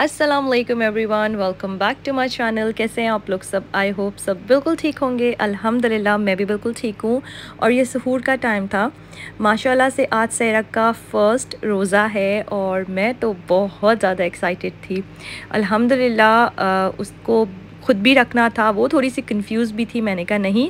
Aslam everyone welcome back to my channel कैसे हैं आप लोग सब आई होप सब बिल्कुल ठीक होंगे अल्हम्दुलिल्लाह मैं भी बिल्कुल ठीक हूँ और ये सहूर का टाइम था माशाल्लाह से आज सैरक का फ़र्स्ट रोज़ा है और मैं तो बहुत ज़्यादा एक्साइटेड थी अल्हम्दुलिल्लाह उसको ख़ुद भी रखना था वो थोड़ी सी कंफ्यूज भी थी मैंने कहा नहीं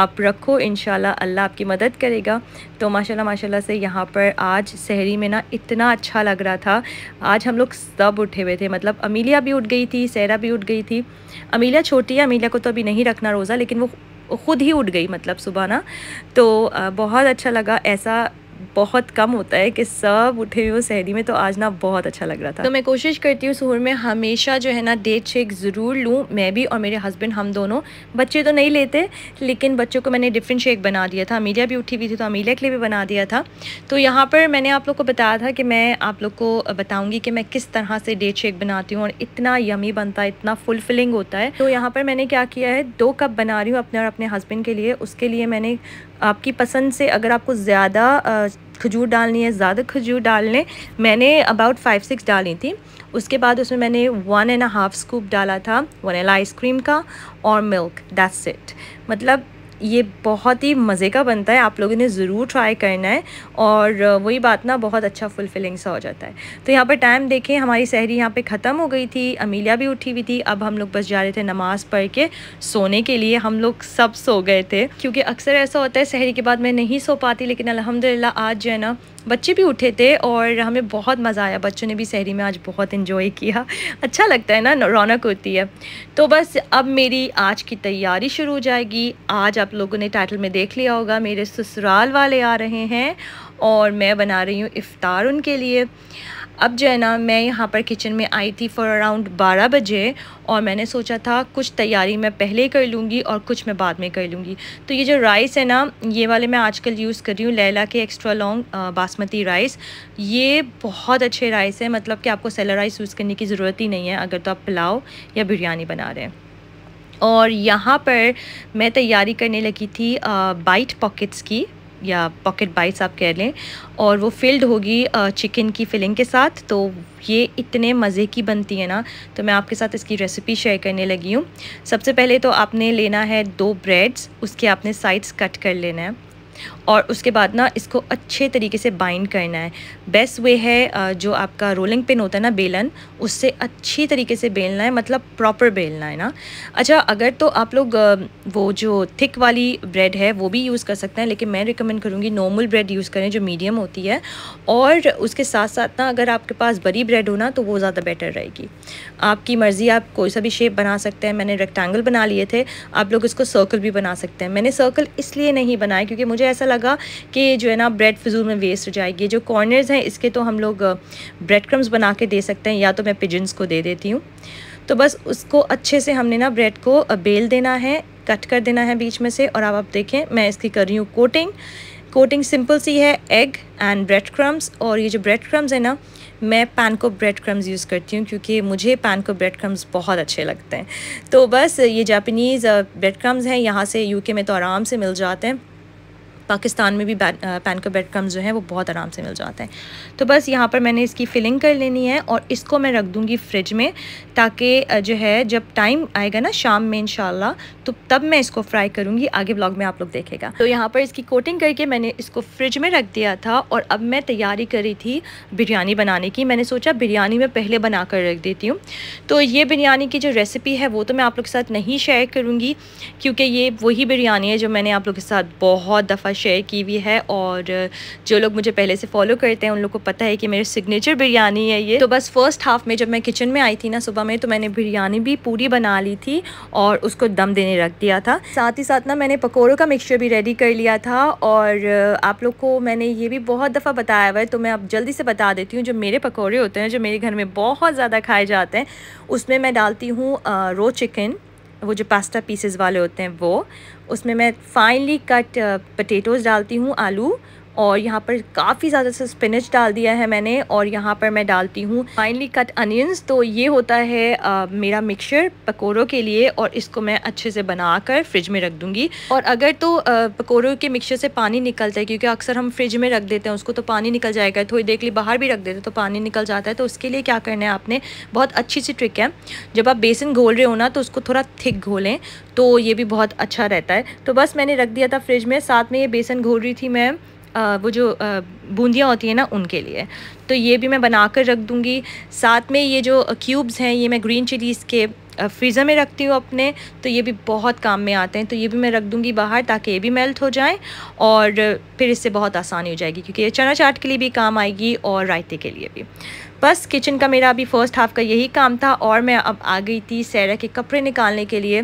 आप रखो इन अल्लाह आपकी मदद करेगा तो माशाल्लाह माशाल्लाह से यहाँ पर आज सहरी में ना इतना अच्छा लग रहा था आज हम लोग सब उठे हुए थे मतलब अमीलिया भी उठ गई थी सहरा भी उठ गई थी अमीलिया छोटी है अमीलिया को तो अभी नहीं रखना रोज़ा लेकिन वो खुद ही उठ गई मतलब सुबह ना तो बहुत अच्छा लगा ऐसा बहुत कम होता है कि सब उठे हुए सहरी में तो आज ना बहुत अच्छा लग रहा था तो मैं कोशिश करती हूँ सुहर में हमेशा जो है ना डेट शेक ज़रूर लूँ मैं भी और मेरे हस्बैंड हम दोनों बच्चे तो नहीं लेते लेकिन बच्चों को मैंने डिफरेंट शेक बना दिया था अमीलिया भी उठी हुई थी तो अमीलिया के लिए भी बना दिया था तो यहाँ पर मैंने आप लोग को बताया था कि मैं आप लोग को बताऊँगी कि मैं किस तरह से डेट शेक बनाती हूँ और इतना यमी बनता है इतना फुलफिलिंग होता है तो यहाँ पर मैंने क्या किया है दो कप बना रही हूँ अपने और अपने हस्बैंड के लिए उसके लिए मैंने आपकी पसंद से अगर आपको ज़्यादा खजूर डालनी है ज़्यादा खजूर डाल लें मैंने अबाउट फाइव सिक्स डाली थी उसके बाद उसमें मैंने वन एंड हाफ़ स्कूप डाला था वनीला आइसक्रीम का और मिल्क दैट्स इट मतलब ये बहुत ही मज़े का बनता है आप लोगों ने ज़रूर ट्राई करना है और वही बात ना बहुत अच्छा फुलफिलिंग सा हो जाता है तो यहाँ पर टाइम देखें हमारी सहरी यहाँ पे ख़त्म हो गई थी अमीलिया भी उठी हुई थी अब हम लोग बस जा रहे थे नमाज़ पढ़ के सोने के लिए हम लोग सब सो गए थे क्योंकि अक्सर ऐसा होता है सहरी के बाद मैं नहीं सो पाती लेकिन अलहमदिल्ला आज जो है ना बच्चे भी उठे थे और हमें बहुत मज़ा आया बच्चों ने भी शहरी में आज बहुत इन्जॉय किया अच्छा लगता है ना रौनक होती है तो बस अब मेरी आज की तैयारी शुरू हो जाएगी आज आप लोगों ने टाइटल में देख लिया होगा मेरे ससुराल वाले आ रहे हैं और मैं बना रही हूँ इफ़ार उनके लिए अब जो है ना मैं यहाँ पर किचन में आई थी फॉर अराउंड 12 बजे और मैंने सोचा था कुछ तैयारी मैं पहले कर लूँगी और कुछ मैं बाद में कर लूँगी तो ये जो राइस है ना ये वाले मैं आजकल यूज़ कर रही हूँ लैला के एक्स्ट्रा लॉन्ग बासमती राइस ये बहुत अच्छे राइस है मतलब कि आपको सेलर राइस यूज़ करने की ज़रूरत ही नहीं है अगर तो आप पुलाव या बिरयानी बना रहे हैं और यहाँ पर मैं तैयारी करने लगी थी बाइट पॉकेट्स की या पॉकेट बाइट्स आप कह लें और वो फिल्ड होगी चिकन की फिलिंग के साथ तो ये इतने मज़े की बनती है ना तो मैं आपके साथ इसकी रेसिपी शेयर करने लगी हूँ सबसे पहले तो आपने लेना है दो ब्रेड्स उसके आपने साइड्स कट कर लेना है और उसके बाद ना इसको अच्छे तरीके से बाइंड करना है बेस्ट वे है जो आपका रोलिंग पिन होता है ना बेलन उससे अच्छी तरीके से बेलना है मतलब प्रॉपर बेलना है ना अच्छा अगर तो आप लोग वो जो थिक वाली ब्रेड है वो भी यूज़ कर सकते हैं लेकिन मैं रिकमेंड करूँगी नॉर्मल ब्रेड यूज़ करें जो मीडियम होती है और उसके साथ साथ ना अगर आपके पास बड़ी ब्रेड हो ना तो वो ज़्यादा बेटर रहेगी आपकी मर्ज़ी आप कोई सा भी शेप बना सकते हैं मैंने रेक्टेंगल बना लिए थे आप लोग इसको सर्कल भी बना सकते हैं मैंने सर्कल इसलिए नहीं बनाया क्योंकि मुझे ऐसा लगा कि जो है ना ब्रेड फिजूल में वेस्ट हो जाएगी जो कॉर्नर्स हैं इसके तो हम लोग ब्रेड क्रम्स बना के दे सकते हैं या तो मैं पिजन्स को दे देती हूँ तो बस उसको अच्छे से हमने ना ब्रेड को बेल देना है कट कर देना है बीच में से और अब आप देखें मैं इसकी कर रही हूँ कोटिंग कोटिंग सिंपल सी है एग एंड ब्रेड क्रम्स और ये जो ब्रेड क्रम्स है ना मैं पैन को ब्रेड क्रम्स यूज़ करती हूँ क्योंकि मुझे पैन को ब्रेड क्रम्स बहुत अच्छे लगते हैं तो बस ये जापानीज़ ब्रेड क्रम्स हैं यहाँ से यूके में तो आराम से मिल जाते हैं पाकिस्तान में भी पैन का ब्रेड क्रम्स जो है वो बहुत आराम से मिल जाते हैं तो बस यहाँ पर मैंने इसकी फिलिंग कर लेनी है और इसको मैं रख दूँगी फ्रिज में ताकि जो है जब टाइम आएगा ना शाम में इन तो तब मैं इसको फ्राई करूँगी आगे ब्लॉग में आप लोग देखेगा तो यहाँ पर इसकी कोटिंग करके मैंने इसको फ्रिज में रख दिया था और अब मैं तैयारी कर रही थी बिरयानी बनाने की मैंने सोचा बिरयानी मैं पहले बना कर रख देती हूँ तो ये बिरयानी की जो रेसिपी है वो तो मैं आप लोग के साथ नहीं शेयर करूँगी क्योंकि ये वही बिरयानी है जो मैंने आप लोग के साथ बहुत दफ़ा शेयर की हुई है और जो लोग मुझे पहले से फॉलो करते हैं उन लोग को पता है कि मेरी सिग्नेचर बिरयानी है ये तो बस फर्स्ट हाफ में जब मैं किचन में आई थी ना सुबह में तो मैंने बिरयानी भी पूरी बना ली थी और उसको दम देने रख दिया था साथ ही साथ ना मैंने पकौड़ों का मिक्सचर भी रेडी कर लिया था और आप लोग को मैंने ये भी बहुत दफ़ा बताया हुआ है तो मैं अब जल्दी से बता देती हूँ जो मेरे पकौड़े होते हैं जो मेरे घर में बहुत ज़्यादा खाए जाते हैं उसमें मैं डालती हूँ रो चिकन वो जो पास्ता पीसेस वाले होते हैं वो उसमें मैं फाइनली कट पटेटोज़ डालती हूँ आलू और यहाँ पर काफ़ी ज़्यादा से स्पिनच डाल दिया है मैंने और यहाँ पर मैं डालती हूँ फाइनली कट अनियंस तो ये होता है आ, मेरा मिक्सचर पकोड़ों के लिए और इसको मैं अच्छे से बना कर फ्रिज में रख दूँगी और अगर तो पकोड़ों के मिक्सचर से पानी निकलता है क्योंकि अक्सर हम फ्रिज में रख देते हैं उसको तो पानी निकल जाएगा थोड़ी देर के लिए बाहर भी रख देते हैं तो पानी निकल जाता है तो उसके लिए क्या करना है आपने बहुत अच्छी सी ट्रिक है जब आप बेसन घोल रहे हो ना तो उसको थोड़ा थिक घोलें तो ये भी बहुत अच्छा रहता है तो बस मैंने रख दिया था फ्रिज में साथ में ये बेसन घोल रही थी मैं वो जो बूंदियाँ होती हैं ना उनके लिए तो ये भी मैं बना कर रख दूँगी साथ में ये जो क्यूब्स हैं ये मैं ग्रीन चिलीज़ के फ्रीज़र में रखती हूँ अपने तो ये भी बहुत काम में आते हैं तो ये भी मैं रख दूँगी बाहर ताकि ये भी मेल्ट हो जाए और फिर इससे बहुत आसानी हो जाएगी क्योंकि ये चना चाट के लिए भी काम आएगी और रायते के लिए भी बस किचन का मेरा अभी फ़र्स्ट हाफ़ का यही काम था और मैं अब आ गई थी सैरा के कपड़े निकालने के लिए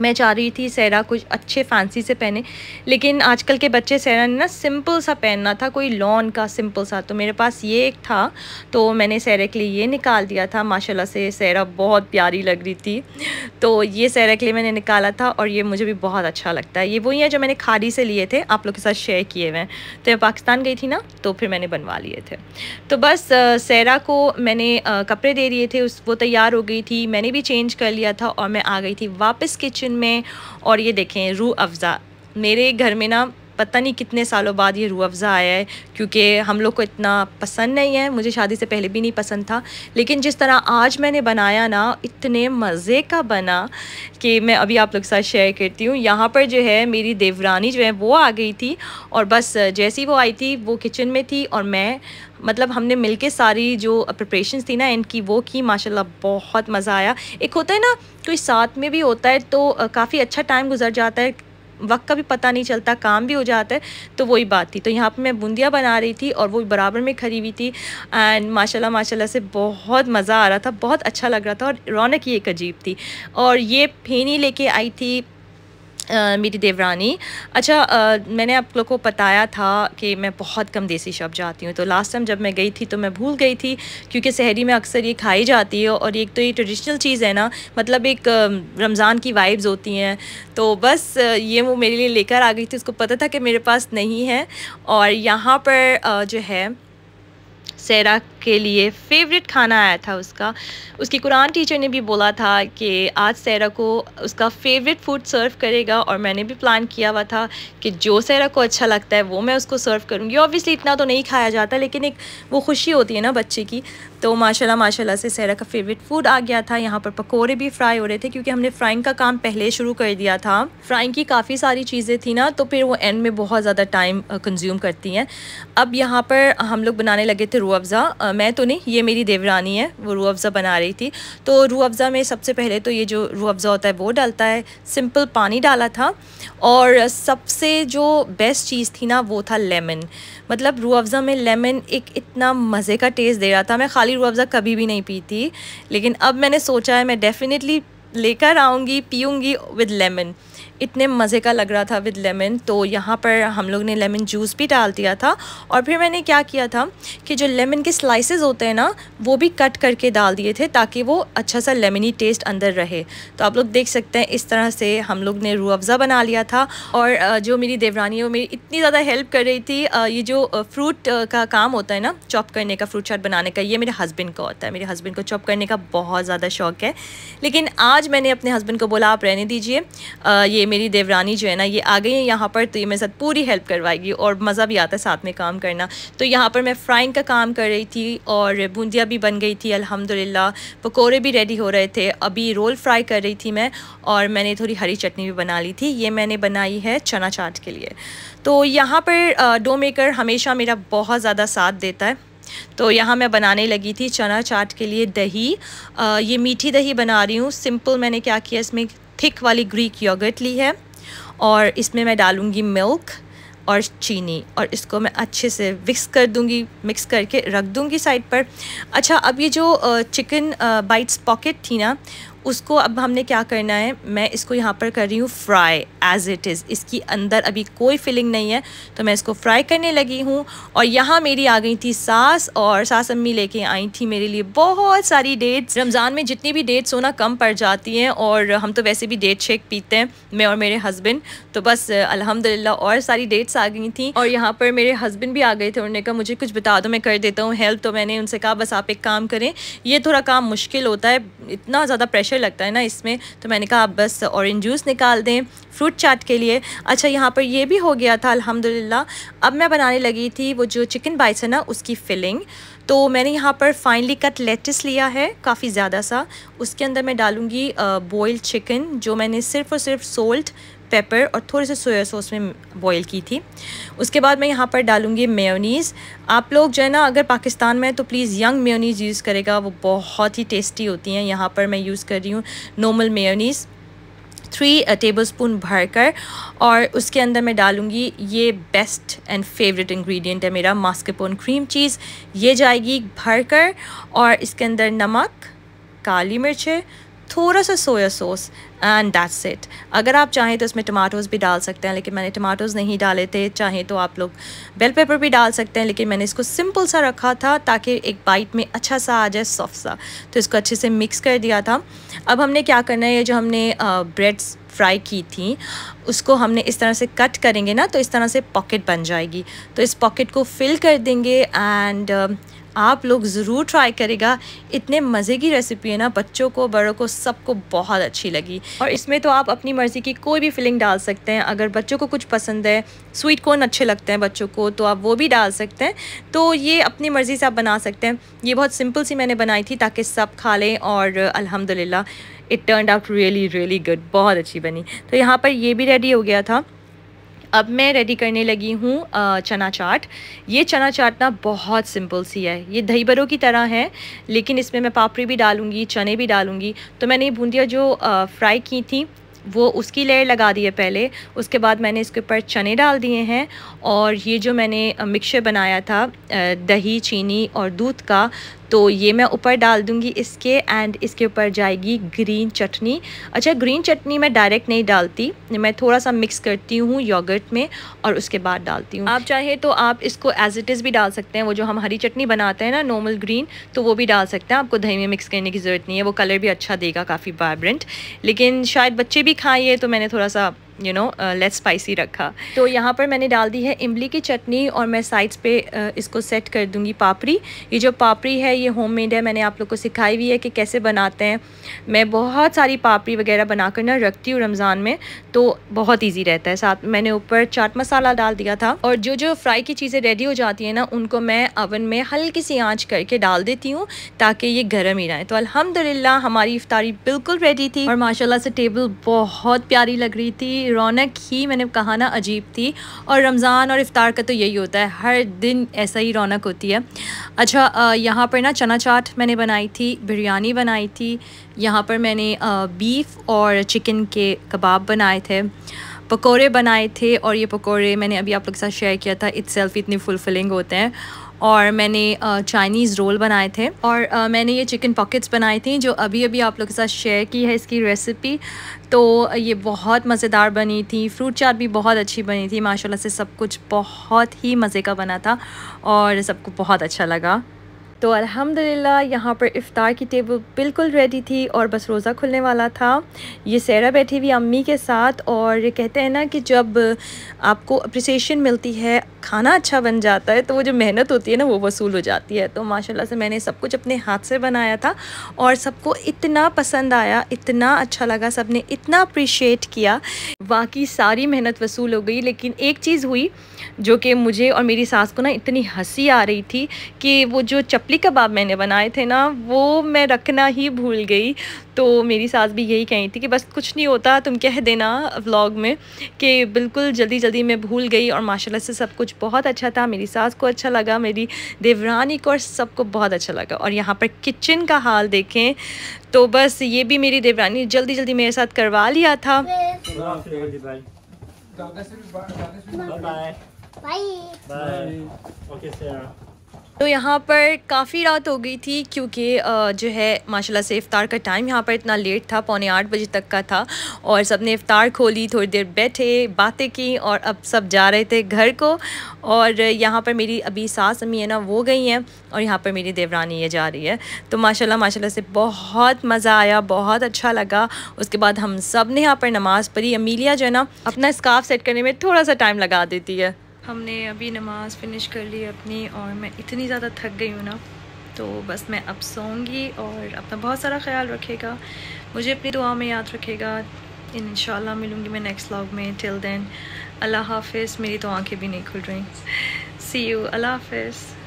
मैं चाह रही थी सहरा कुछ अच्छे फैंसी से पहने लेकिन आजकल के बच्चे सहरा ने ना सिंपल सा पहनना था कोई लॉन का सिंपल सा तो मेरे पास ये एक था तो मैंने सैरे के लिए ये निकाल दिया था माशाल्लाह से सहरा बहुत प्यारी लग रही थी तो ये सहरा के लिए मैंने निकाला था और ये मुझे भी बहुत अच्छा लगता है ये वही है जो मैंने खाड़ी से लिए थे आप लोग के साथ शेयर किए हुए हैं तो मैं पाकिस्तान गई थी ना तो फिर मैंने बनवा लिए थे तो बस सहरा को मैंने कपड़े दे दिए थे उस वो तैयार हो गई थी मैंने भी चेंज कर लिया था और मैं आ गई थी वापस किचन किचन में और ये देखें रू अफ़ज़ा मेरे घर में ना पता नहीं कितने सालों बाद ये रू अफ़ज़ा आया है क्योंकि हम लोग को इतना पसंद नहीं है मुझे शादी से पहले भी नहीं पसंद था लेकिन जिस तरह आज मैंने बनाया ना इतने मज़े का बना कि मैं अभी आप लोग के साथ शेयर करती हूँ यहाँ पर जो है मेरी देवरानी जो है वो आ गई थी और बस जैसी वो आई थी वो किचन में थी और मैं मतलब हमने मिलके सारी जो प्रिपरेशन थी ना इनकी वो की माशाल्लाह बहुत मज़ा आया एक होता है ना कोई साथ में भी होता है तो काफ़ी अच्छा टाइम गुजर जाता है वक्त का भी पता नहीं चलता काम भी हो जाता है तो वही बात थी तो यहाँ पर मैं बूंदिया बना रही थी और वो बराबर में खरी हुई थी एंड माशाल्लाह माशाल्लाह से बहुत मज़ा आ रहा था बहुत अच्छा लग रहा था और रौनक ही एक अजीब थी और ये फेनी लेके आई थी मेरी देवरानी अच्छा आ, मैंने आप लोग को बताया था कि मैं बहुत कम देसी शब्द जाती हूँ तो लास्ट टाइम जब मैं गई थी तो मैं भूल गई थी क्योंकि शहरी में अक्सर ये खाई जाती है और एक तो ये ट्रेडिशनल चीज़ है ना मतलब एक रमज़ान की वाइब्स होती हैं तो बस ये वो मेरे लिए लेकर आ गई थी उसको पता था कि मेरे पास नहीं है और यहाँ पर जो है सैरा के लिए फेवरेट खाना आया था उसका उसकी कुरान टीचर ने भी बोला था कि आज सैरा को उसका फेवरेट फूड सर्व करेगा और मैंने भी प्लान किया हुआ था कि जो सैरा को अच्छा लगता है वो मैं उसको सर्व करूँगी ऑब्वियसली इतना तो नहीं खाया जाता लेकिन एक वो खुशी होती है ना बच्चे की तो माशाल्लाह माशाल्लाह से सैरा का फेवरेट फूड आ गया था यहाँ पर पकोड़े भी फ्राई हो रहे थे क्योंकि हमने फ्राइंग का काम पहले शुरू कर दिया था फ्राइंग की काफ़ी सारी चीज़ें थी ना तो फिर वो एंड में बहुत ज़्यादा टाइम कंज्यूम करती हैं अब यहाँ पर हम लोग बनाने लगे थे रू अफ़ज़ा मैं तो नहीं ये मेरी देवरानी है वो रू अफ़ज़ा बना रही थी तो रू अफ़ज़ा में सबसे पहले तो ये जो रू अफ़ज़ा होता है वो डालता है सिंपल पानी डाला था और सबसे जो बेस्ट चीज़ थी ना वो था लेमन मतलब रू अफ़ज़ा में लेमन एक इतना मज़े का टेस्ट दे रहा था मैं खाली रू अफ़ज़ा कभी भी नहीं पीती लेकिन अब मैंने सोचा है मैं डेफ़िनेटली लेकर आऊँगी पीऊँगी विद लेमन इतने मज़े का लग रहा था विद लेमन तो यहाँ पर हम लोग ने लेमन जूस भी डाल दिया था और फिर मैंने क्या किया था कि जो लेमन के स्लाइसेस होते हैं ना वो भी कट करके डाल दिए थे ताकि वो अच्छा सा लेमनी टेस्ट अंदर रहे तो आप लोग देख सकते हैं इस तरह से हम लोग ने रू अफ़ज़ा बना लिया था और जो मेरी देवरानी है वो मेरी इतनी ज़्यादा हेल्प कर रही थी ये जो फ्रूट का काम होता है ना चॉप करने का फ्रूट चाट बनाने का ये मेरे हस्बैंड का होता है मेरे हस्बैंड को चॉप करने का बहुत ज़्यादा शौक है लेकिन आज मैंने अपने हस्बैंड को बोला आप रहने दीजिए ये मेरी देवरानी जो है ना ये आ गई है यहाँ पर तो ये मेरे साथ पूरी हेल्प करवाएगी और मज़ा भी आता है साथ में काम करना तो यहाँ पर मैं फ्राइंग का काम कर रही थी और बूंदिया भी बन गई थी अल्हम्दुलिल्लाह पकोड़े भी रेडी हो रहे थे अभी रोल फ्राई कर रही थी मैं और मैंने थोड़ी हरी चटनी भी बना ली थी ये मैंने बनाई है चना चाट के लिए तो यहाँ पर डो मेकर हमेशा मेरा बहुत ज़्यादा साथ देता है तो यहाँ मैं बनाने लगी थी चना चाट के लिए दही आ, ये मीठी दही बना रही हूँ सिंपल मैंने क्या किया इसमें थिक वाली ग्रीक योगर्ट ली है और इसमें मैं डालूँगी मिल्क और चीनी और इसको मैं अच्छे से मिक्स कर दूंगी मिक्स करके रख दूंगी साइड पर अच्छा अब ये जो चिकन बाइट्स पॉकेट थी ना उसको अब हमने क्या करना है मैं इसको यहाँ पर कर रही हूँ फ्राई एज़ इट इज़ इसकी अंदर अभी कोई फिलिंग नहीं है तो मैं इसको फ्राई करने लगी हूँ और यहाँ मेरी आ गई थी सास और सास अम्मी लेके आई थी मेरे लिए बहुत सारी डेट्स रमज़ान में जितनी भी डेट्स होना कम पड़ जाती हैं और हम तो वैसे भी डेट शेक पीते हैं मैं और मेरे हस्बैंड तो बस अलहमदिल्ला और सारी डेट्स आ गई थी और यहाँ पर मेरे हस्बैंड भी आ गए थे उन्होंने कहा मुझे कुछ बता दो मैं कर देता हूँ हेल्प तो मैंने उनसे कहा बस आप एक काम करें ये थोड़ा काम मुश्किल होता है इतना ज़्यादा प्रेशर प्रेशर लगता है ना इसमें तो मैंने कहा आप बस ऑरेंज जूस निकाल दें फ्रूट चाट के लिए अच्छा यहाँ पर ये भी हो गया था अल्हम्दुलिल्लाह अब मैं बनाने लगी थी वो जो चिकन बाइस है ना उसकी फिलिंग तो मैंने यहाँ पर फाइनली कट लेटस लिया है काफ़ी ज़्यादा सा उसके अंदर मैं डालूँगी बॉयल्ड चिकन जो मैंने सिर्फ़ और सिर्फ सोल्ट पेपर और थोड़े से सोया सॉस में बॉईल की थी उसके बाद मैं यहाँ पर डालूँगी मेयोनीज़ आप लोग जो है ना अगर पाकिस्तान में तो प्लीज़ यंग मेयोनीज़ यूज़ करेगा वो बहुत ही टेस्टी होती हैं यहाँ पर मैं यूज़ कर रही हूँ normal mayonnaise three tablespoon भर कर और उसके अंदर मैं डालूँगी ये बेस्ट एंड फेवरेट इंग्रेडिएंट है मेरा मास्केपोन क्रीम चीज़ ये जाएगी भर कर और इसके अंदर नमक काली मिर्चें थोड़ा सा soya sauce and that's it अगर आप चाहें तो इसमें टमाटोज़ भी डाल सकते हैं लेकिन मैंने टमाटोज़ नहीं डाले थे चाहें तो आप लोग बेल पेपर भी डाल सकते हैं लेकिन मैंने इसको सिंपल सा रखा था ताकि एक बाइट में अच्छा सा आ जाए सॉफ्ट सा तो इसको अच्छे से मिक्स कर दिया था अब हमने क्या करना है ये जो हमने ब्रेड्स फ्राई की थी उसको हमने इस तरह से कट करेंगे ना तो इस तरह से पॉकेट बन जाएगी तो इस पॉकेट को फिल कर देंगे एंड आप लोग ज़रूर ट्राई करेगा इतने मज़े की रेसिपी है ना बच्चों को बड़ों को सबको बहुत अच्छी लगी और इसमें तो आप अपनी मर्ज़ी की कोई भी फिलिंग डाल सकते हैं अगर बच्चों को कुछ पसंद है स्वीट कॉर्न अच्छे लगते हैं बच्चों को तो आप वो भी डाल सकते हैं तो ये अपनी मर्ज़ी से आप बना सकते हैं ये बहुत सिंपल सी मैंने बनाई थी ताकि सब खा लें और अलहमदिल्ला it turn out really really good बहुत अच्छी बनी तो यहाँ पर ये भी रेडी हो गया था अब मैं रेडी करने लगी हूँ चना चाट ये चना चाट ना बहुत सिंपल सी है ये दही भरों की तरह है लेकिन इसमें मैं पापड़ी भी डालूँगी चने भी डालूँगी तो मैंने बूंदियाँ जो फ्राई की थी वो उसकी लेयर लगा दी है पहले उसके बाद मैंने इसके ऊपर चने डाल दिए हैं और ये जो मैंने मिक्सचर बनाया था दही चीनी और दूध का तो ये मैं ऊपर डाल दूँगी इसके एंड इसके ऊपर जाएगी ग्रीन चटनी अच्छा ग्रीन चटनी मैं डायरेक्ट नहीं डालती मैं थोड़ा सा मिक्स करती हूँ योगर्ट में और उसके बाद डालती हूँ आप चाहे तो आप इसको एज इट इज़ भी डाल सकते हैं वो जो हम हरी चटनी बनाते हैं ना नॉर्मल ग्रीन तो वो भी डाल सकते हैं आपको दही में मिक्स करने की ज़रूरत नहीं है वो कलर भी अच्छा देगा काफ़ी वाइब्रेंट लेकिन शायद बच्चे भी खाएँ तो मैंने थोड़ा सा यू नो लेस स्पाइसी रखा तो यहाँ पर मैंने डाल दी है इमली की चटनी और मैं साइड्स पे uh, इसको सेट कर दूँगी पापड़ी ये जो पापड़ी है ये होम मेड है मैंने आप लोग को सिखाई हुई है कि कैसे बनाते हैं मैं बहुत सारी पापड़ी वगैरह बना कर ना रखती हूँ रमज़ान में तो बहुत ईजी रहता है साथ मैंने ऊपर चाट मसाला डाल दिया था और जो जो फ्राई की चीज़ें रेडी हो जाती हैं ना उनको मैं अवन में हल्की सी आँच करके डाल देती हूँ ताकि ये गर्म ही रहे तो अलहमदिल्ला हमारी इफ्तारी बिल्कुल रेडी थी और माशाल्लाह से टेबल बहुत प्यारी लग रही थी रौनक ही मैंने कहा ना अजीब थी और रमज़ान और इफ़ार का तो यही होता है हर दिन ऐसा ही रौनक होती है अच्छा यहाँ पर ना चना चाट मैंने बनाई थी बिरयानी बनाई थी यहाँ पर मैंने बीफ़ और चिकन के कबाब बनाए थे पकोड़े बनाए थे और ये पकोड़े मैंने अभी आप लोग के साथ शेयर किया था इट्स इतने फुलफिलिंग होते हैं और मैंने चाइनीज़ रोल बनाए थे और मैंने ये चिकन पॉकेट्स बनाई थी जो अभी अभी आप लोग के साथ शेयर की है इसकी रेसिपी तो ये बहुत मज़ेदार बनी थी फ्रूट चाट भी बहुत अच्छी बनी थी माशाल्लाह से सब कुछ बहुत ही मज़े का बना था और सबको बहुत अच्छा लगा तो अल्हम्दुलिल्लाह यहाँ पर इफ़ार की टेबल बिल्कुल रेडी थी और बस रोज़ा खुलने वाला था ये सैरा बैठी हुई अम्मी के साथ और कहते हैं ना कि जब आपको अप्रिसिएशन मिलती है खाना अच्छा बन जाता है तो वो जो मेहनत होती है ना वो वसूल हो जाती है तो माशाल्लाह से मैंने सब कुछ अपने हाथ से बनाया था और सबको इतना पसंद आया इतना अच्छा लगा सब ने इतना अप्रिशिएट किया बाकी सारी मेहनत वसूल हो गई लेकिन एक चीज़ हुई जो कि मुझे और मेरी सास को ना इतनी हंसी आ रही थी कि वो जो चप खपली कबाब मैंने बनाए थे ना वो मैं रखना ही भूल गई तो मेरी सास भी यही कही थी कि बस कुछ नहीं होता तुम कह देना व्लॉग में कि बिल्कुल जल्दी जल्दी मैं भूल गई और माशाल्लाह से सब कुछ बहुत अच्छा था मेरी सास को अच्छा लगा मेरी देवरानी को और सबको बहुत अच्छा लगा और यहाँ पर किचन का हाल देखें तो बस ये भी मेरी देवरानी जल्दी जल्दी मेरे साथ करवा लिया था बाय बाय ओके सर तो यहाँ पर काफ़ी रात हो गई थी क्योंकि जो है माशाल्लाह से इफ़ार का टाइम यहाँ पर इतना लेट था पौने आठ बजे तक का था और सब ने इफ़ार खोली थोड़ी देर बैठे बातें की और अब सब जा रहे थे घर को और यहाँ पर मेरी अभी सास अम्मी है ना वो गई हैं और यहाँ पर मेरी देवरानी ये जा रही है तो माशाल्लाह माशाल्लाह से बहुत मज़ा आया बहुत अच्छा लगा उसके बाद हम सब ने यहाँ पर नमाज़ पढ़ी अमीलिया जो है ना अपना स्काफ सेट करने में थोड़ा सा टाइम लगा देती है हमने अभी नमाज़ फिनिश कर ली अपनी और मैं इतनी ज़्यादा थक गई हूँ ना तो बस मैं अब सोऊंगी और अपना बहुत सारा ख्याल रखेगा मुझे अपनी दुआ में याद रखेगा इन शाला मिलूँगी मैं नेक्स्ट व्लॉग में टिल देन अल्लाह हाफिज़ मेरी तो आंखें भी नहीं खुल रही सी यू अल्लाह हाफिज़